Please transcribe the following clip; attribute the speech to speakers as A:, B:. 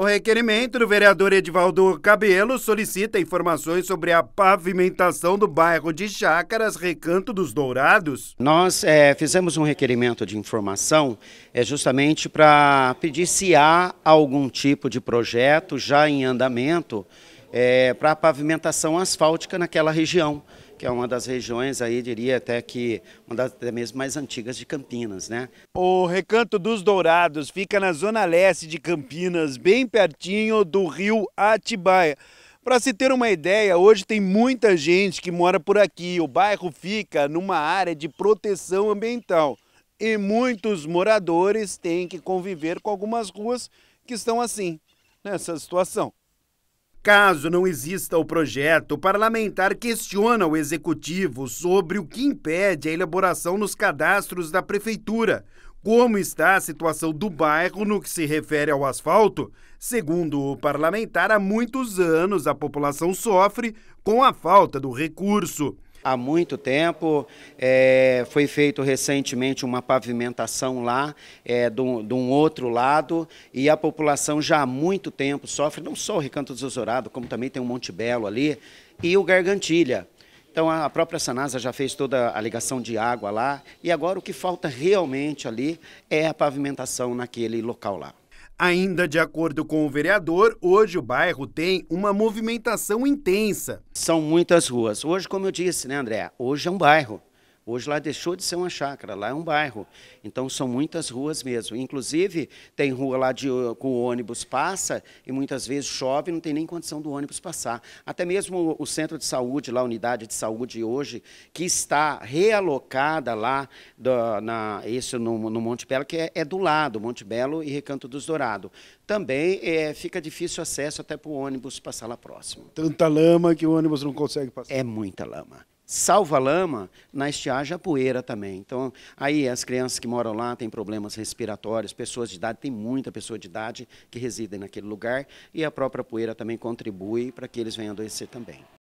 A: O requerimento do vereador Edivaldo Cabelo solicita informações sobre a pavimentação do bairro de Chácaras, Recanto dos Dourados.
B: Nós é, fizemos um requerimento de informação é, justamente para pedir se há algum tipo de projeto já em andamento é, para a pavimentação asfáltica naquela região que é uma das regiões aí, diria até que uma das até mesmo mais antigas de Campinas, né?
A: O Recanto dos Dourados fica na zona leste de Campinas, bem pertinho do rio Atibaia. Para se ter uma ideia, hoje tem muita gente que mora por aqui. O bairro fica numa área de proteção ambiental e muitos moradores têm que conviver com algumas ruas que estão assim, nessa situação. Caso não exista o projeto, o parlamentar questiona o executivo sobre o que impede a elaboração nos cadastros da prefeitura, como está a situação do bairro no que se refere ao asfalto? Segundo o parlamentar, há muitos anos a população sofre com a falta do recurso há muito tempo. É, foi feito recentemente uma
B: pavimentação lá, é, de, um, outro lado, e a população já há muito tempo sofre, não só o Recanto dos Dourado, como também tem o Monte Belo ali, e o Gargantilha. Então, a própria Sanasa já fez toda a ligação de água lá, e agora o que falta realmente ali é a pavimentação naquele local lá. Ainda de acordo com o vereador, hoje o bairro tem uma movimentação intensa. São muitas ruas. Hoje, como eu disse, né, André? Hoje é um bairro. Hoje lá deixou de ser uma chácara, lá é um bairro. Então são muitas ruas mesmo. Inclusive, tem rua lá de, com o ônibus passa e muitas vezes chove e não tem nem condição do ônibus passar. Até mesmo o, o centro de saúde, lá, a unidade de saúde hoje, que está realocada lá, do, na, isso no, no Monte Belo, que é, é, do lado, Monte Belo e Recanto dos Dourados. Também é, fica difícil acesso até para o ônibus passar lá próximo.
A: Tanta lama que o ônibus não consegue passar. É muita lama
B: salva lama, na estiagem a poeira também. Então, aí as crianças que moram lá têm problemas respiratórios, pessoas de idade, tem muita pessoa de idade que reside naquele lugar, e a própria poeira também contribui para que eles venham adoecer também.